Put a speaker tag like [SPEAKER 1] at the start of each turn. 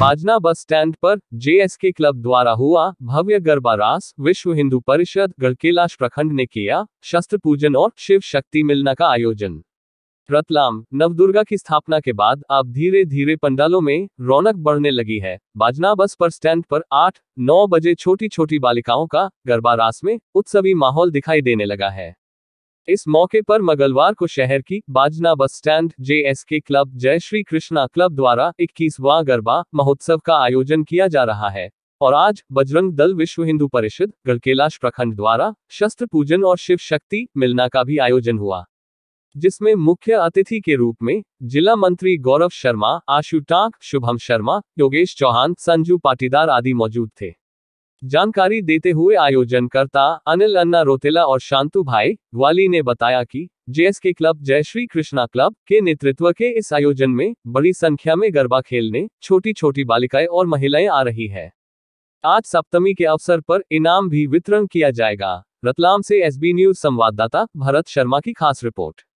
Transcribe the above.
[SPEAKER 1] बाजना bus stand पर JSK club द्वारा हुआ भव्य गरबा रास विश्व हिंदू परिषद गढ़केलाश प्रखंड ने किया शस्त्र पूजन और शिव शक्ति मिलना का आयोजन रतलाम नवदुर्गा की स्थापना के बाद अब धीरे धीरे पंडालों में रौनक बढ़ने लगी है बाजना बस पर स्टैंड पर आठ नौ बजे छोटी छोटी बालिकाओं का गरबा रास में उत्सवी माहौल दिखाई देने लगा है इस मौके पर मंगलवार को शहर की बाजना बस स्टैंड जेएसके क्लब जय श्री कृष्णा क्लब द्वारा इक्कीसवां गरबा महोत्सव का आयोजन किया जा रहा है और आज बजरंग दल विश्व हिंदू परिषद गढ़केलाश प्रखंड द्वारा शस्त्र पूजन और शिव शक्ति मिलना का भी आयोजन हुआ जिसमें मुख्य अतिथि के रूप में जिला मंत्री गौरव शर्मा आशु टाक शुभम शर्मा योगेश चौहान संजू पाटीदार आदि मौजूद थे जानकारी देते हुए आयोजनकर्ता अनिल अन्ना रोतेला और शांतु भाई वाली ने बताया कि जेएसके क्लब जय श्री कृष्णा क्लब के नेतृत्व के इस आयोजन में बड़ी संख्या में गरबा खेलने छोटी छोटी बालिकाएं और महिलाएं आ रही है आज सप्तमी के अवसर पर इनाम भी वितरण किया जाएगा रतलाम से एसबी न्यूज संवाददाता भरत शर्मा की खास रिपोर्ट